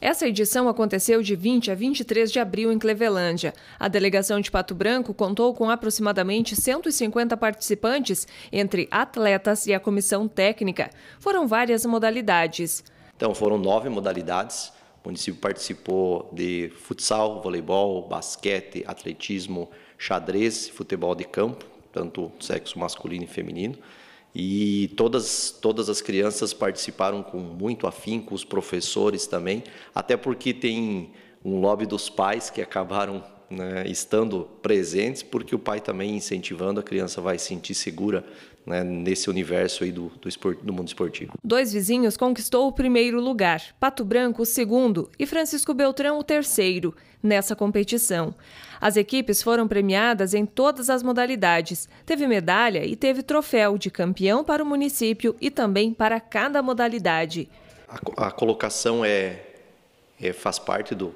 Essa edição aconteceu de 20 a 23 de abril em Clevelândia. A delegação de Pato Branco contou com aproximadamente 150 participantes, entre atletas e a comissão técnica. Foram várias modalidades. Então, foram nove modalidades. O município participou de futsal, voleibol, basquete, atletismo, xadrez, futebol de campo, tanto sexo masculino e feminino e todas, todas as crianças participaram com muito afinco, os professores também, até porque tem um lobby dos pais que acabaram né, estando presentes, porque o pai também incentivando, a criança vai se sentir segura né, nesse universo aí do, do, esport, do mundo esportivo. Dois vizinhos conquistou o primeiro lugar, Pato Branco o segundo e Francisco Beltrão o terceiro nessa competição. As equipes foram premiadas em todas as modalidades. Teve medalha e teve troféu de campeão para o município e também para cada modalidade. A, a colocação é, é faz parte do,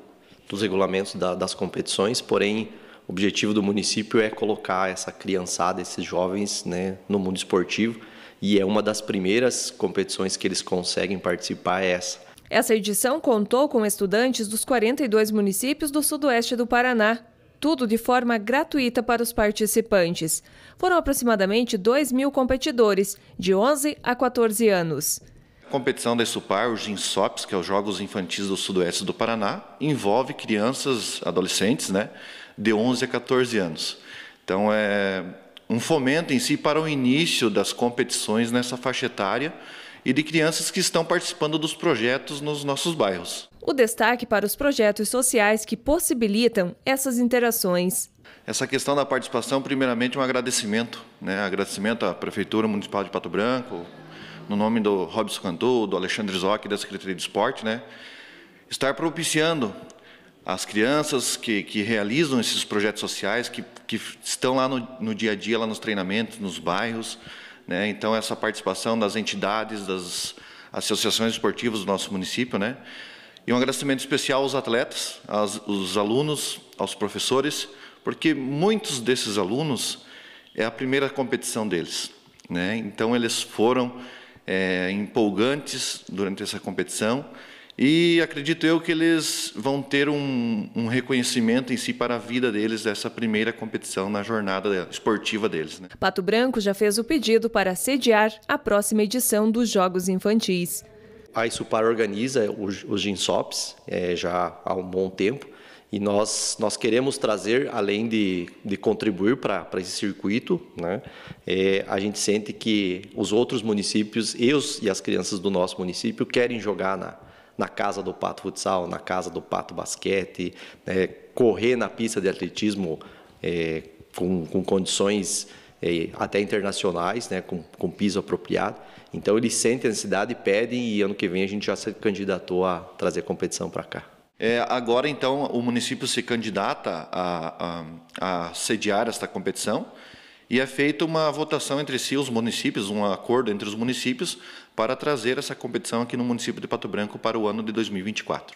dos regulamentos da, das competições, porém o objetivo do município é colocar essa criançada, esses jovens, né, no mundo esportivo e é uma das primeiras competições que eles conseguem participar é essa. Essa edição contou com estudantes dos 42 municípios do sudoeste do Paraná, tudo de forma gratuita para os participantes. Foram aproximadamente 2 mil competidores, de 11 a 14 anos competição da SUPAR, os GINSOPS, que é os Jogos Infantis do Sudoeste do Paraná, envolve crianças, adolescentes, né, de 11 a 14 anos. Então, é um fomento em si para o início das competições nessa faixa etária e de crianças que estão participando dos projetos nos nossos bairros. O destaque para os projetos sociais que possibilitam essas interações. Essa questão da participação, primeiramente, um agradecimento, né? agradecimento à Prefeitura Municipal de Pato Branco, no nome do Robson Cantu, do Alexandre Zoc, da Secretaria de Esporte, né, estar propiciando as crianças que, que realizam esses projetos sociais, que, que estão lá no, no dia a dia, lá nos treinamentos, nos bairros. Né, então, essa participação das entidades, das associações esportivas do nosso município, né, e um agradecimento especial aos atletas, aos, aos alunos, aos professores, porque muitos desses alunos é a primeira competição deles. Né? Então, eles foram é, empolgantes durante essa competição. E acredito eu que eles vão ter um, um, reconhecimento em si para a vida deles dessa primeira competição na jornada esportiva deles. Né? Pato Branco já fez o pedido para sediar a próxima edição dos Jogos Infantis. A Isupar organiza os, os Ginsops é, já há um bom tempo e nós, nós queremos trazer, além de, de contribuir para esse circuito, né, é, a gente sente que os outros municípios, eu e as crianças do nosso município, querem jogar na, na casa do Pato Futsal, na casa do Pato Basquete, né, correr na pista de atletismo é, com, com condições é, até internacionais, né, com, com, piso apropriado. Então eles sentem a necessidade, pedem e ano que vem a gente já se candidatou a trazer competição para cá. É, agora, então, o município se candidata a, a, a sediar esta competição e é feita uma votação entre si, os municípios, um acordo entre os municípios, para trazer essa competição aqui no município de Pato Branco para o ano de 2024.